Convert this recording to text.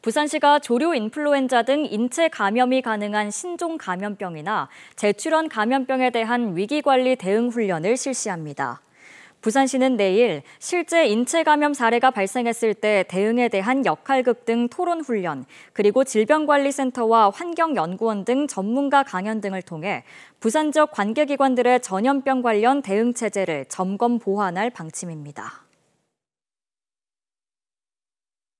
부산시가 조류 인플루엔자 등 인체 감염이 가능한 신종 감염병이나 재출원 감염병에 대한 위기관리 대응 훈련을 실시합니다. 부산시는 내일 실제 인체 감염 사례가 발생했을 때 대응에 대한 역할극 등 토론 훈련, 그리고 질병관리센터와 환경연구원 등 전문가 강연 등을 통해 부산 지역 관계기관들의 전염병 관련 대응 체제를 점검 보완할 방침입니다.